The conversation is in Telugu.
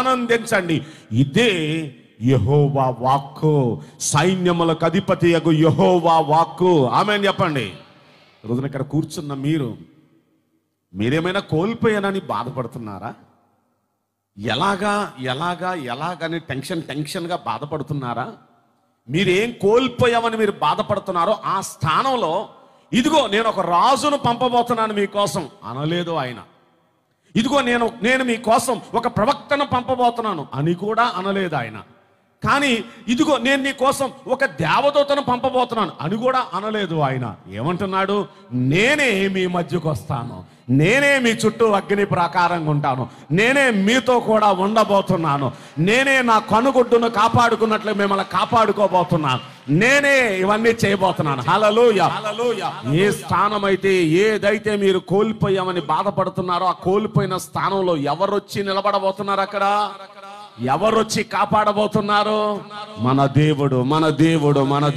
ఆనందించండి ఇదే యహోవా వాక్కు సైన్యములకు అధిపతి యొక్క యహోవా వాక్కు ఆమె చెప్పండి రోజున ఇక్కడ కూర్చున్న మీరు మీరేమైనా కోల్పోయానని బాధపడుతున్నారా ఎలాగా ఎలాగా ఎలాగని టెన్షన్ టెన్షన్గా బాధపడుతున్నారా మీరేం కోల్పోయామని మీరు బాధపడుతున్నారో ఆ స్థానంలో ఇదిగో నేను ఒక రాజును పంపబోతున్నాను మీకోసం అనలేదు ఆయన ఇదిగో నేను నేను మీ కోసం ఒక ప్రవక్తను పంపబోతున్నాను అని కూడా అనలేదు ఆయన కానీ ఇదిగో నేను నీ కోసం ఒక దేవదూతను పంపబోతున్నాను అని కూడా అనలేదు ఆయన ఏమంటున్నాడు నేనే మీ మధ్యకు వస్తాను నేనే మీ చుట్టూ అగ్ని ప్రాకారంగా ఉంటాను నేనే మీతో కూడా ఉండబోతున్నాను నేనే నా కనుగొడ్డును కాపాడుకున్నట్లు మిమ్మల్ని కాపాడుకోబోతున్నాను నేనే ఇవన్నీ చేయబోతున్నాను హలలోయ ఏ స్థానం అయితే ఏదైతే మీరు కోల్పోయామని బాధపడుతున్నారో ఆ కోల్పోయిన స్థానంలో ఎవరొచ్చి నిలబడబోతున్నారు అక్కడ ఎవరొచ్చి కాపాడబోతున్నారు మన దేవుడు మన దేవుడు మన